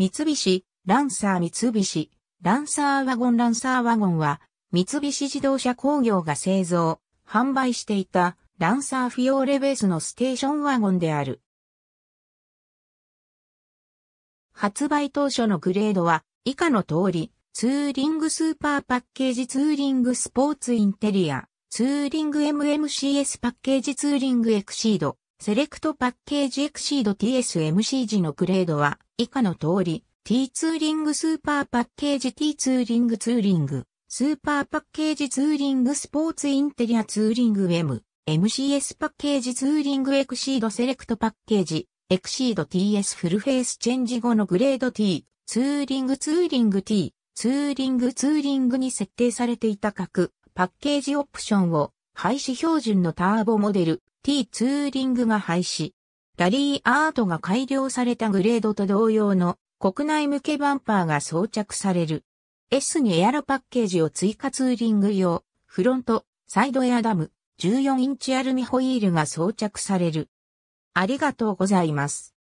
三菱、ランサー三菱、ランサーワゴンランサーワゴンは、三菱自動車工業が製造、販売していた、ランサーフィオーレベースのステーションワゴンである。発売当初のグレードは、以下の通り、ツーリングスーパーパッケージツーリングスポーツインテリア、ツーリング MMCS パッケージツーリングエクシード、セレクトパッケージエクシード TSMC 時のグレードは、以下の通り、T ツーリングスーパーパッケージ T ツーリングツーリング、スーパーパッケージツーリングスポーツインテリアツーリング M、MCS パッケージツーリングエクシードセレクトパッケージ、エクシード TS フルフェイスチェンジ後のグレード T、ツーリングツーリング T、ツーリングツーリングに設定されていた各パッケージオプションを廃止標準のターボモデル T ツーリングが廃止。ラリーアートが改良されたグレードと同様の国内向けバンパーが装着される。S にエアロパッケージを追加ツーリング用、フロント、サイドエアダム、14インチアルミホイールが装着される。ありがとうございます。